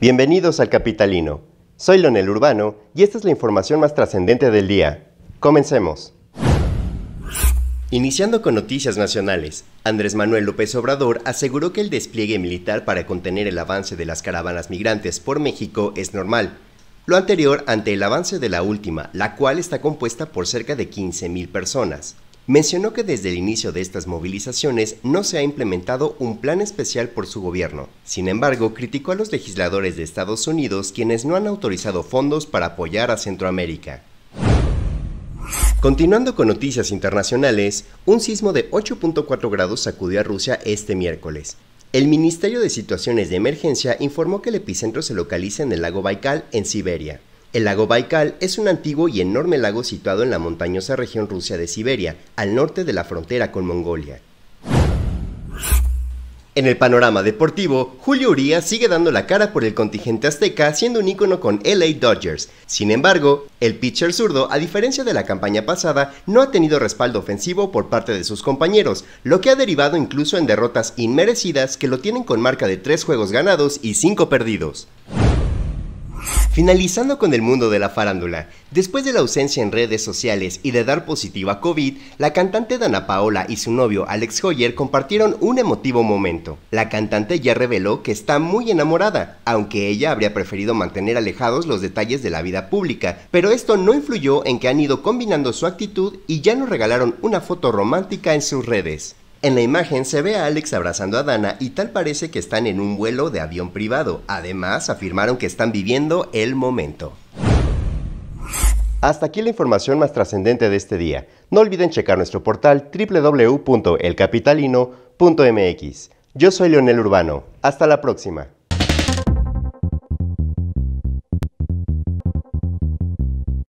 Bienvenidos al Capitalino. Soy Lonel Urbano y esta es la información más trascendente del día. Comencemos. Iniciando con noticias nacionales, Andrés Manuel López Obrador aseguró que el despliegue militar para contener el avance de las caravanas migrantes por México es normal. Lo anterior ante el avance de la última, la cual está compuesta por cerca de 15.000 personas mencionó que desde el inicio de estas movilizaciones no se ha implementado un plan especial por su gobierno. Sin embargo, criticó a los legisladores de Estados Unidos quienes no han autorizado fondos para apoyar a Centroamérica. Continuando con noticias internacionales, un sismo de 8.4 grados sacudió a Rusia este miércoles. El Ministerio de Situaciones de Emergencia informó que el epicentro se localiza en el lago Baikal, en Siberia. El lago Baikal es un antiguo y enorme lago situado en la montañosa región rusa de Siberia, al norte de la frontera con Mongolia. En el panorama deportivo, Julio Urias sigue dando la cara por el contingente azteca siendo un ícono con LA Dodgers. Sin embargo, el pitcher zurdo, a diferencia de la campaña pasada, no ha tenido respaldo ofensivo por parte de sus compañeros, lo que ha derivado incluso en derrotas inmerecidas que lo tienen con marca de 3 juegos ganados y 5 perdidos. Finalizando con el mundo de la farándula, después de la ausencia en redes sociales y de dar positiva a COVID, la cantante Dana Paola y su novio Alex Hoyer compartieron un emotivo momento. La cantante ya reveló que está muy enamorada, aunque ella habría preferido mantener alejados los detalles de la vida pública, pero esto no influyó en que han ido combinando su actitud y ya nos regalaron una foto romántica en sus redes. En la imagen se ve a Alex abrazando a Dana y tal parece que están en un vuelo de avión privado. Además, afirmaron que están viviendo el momento. Hasta aquí la información más trascendente de este día. No olviden checar nuestro portal www.elcapitalino.mx. Yo soy Leonel Urbano. Hasta la próxima.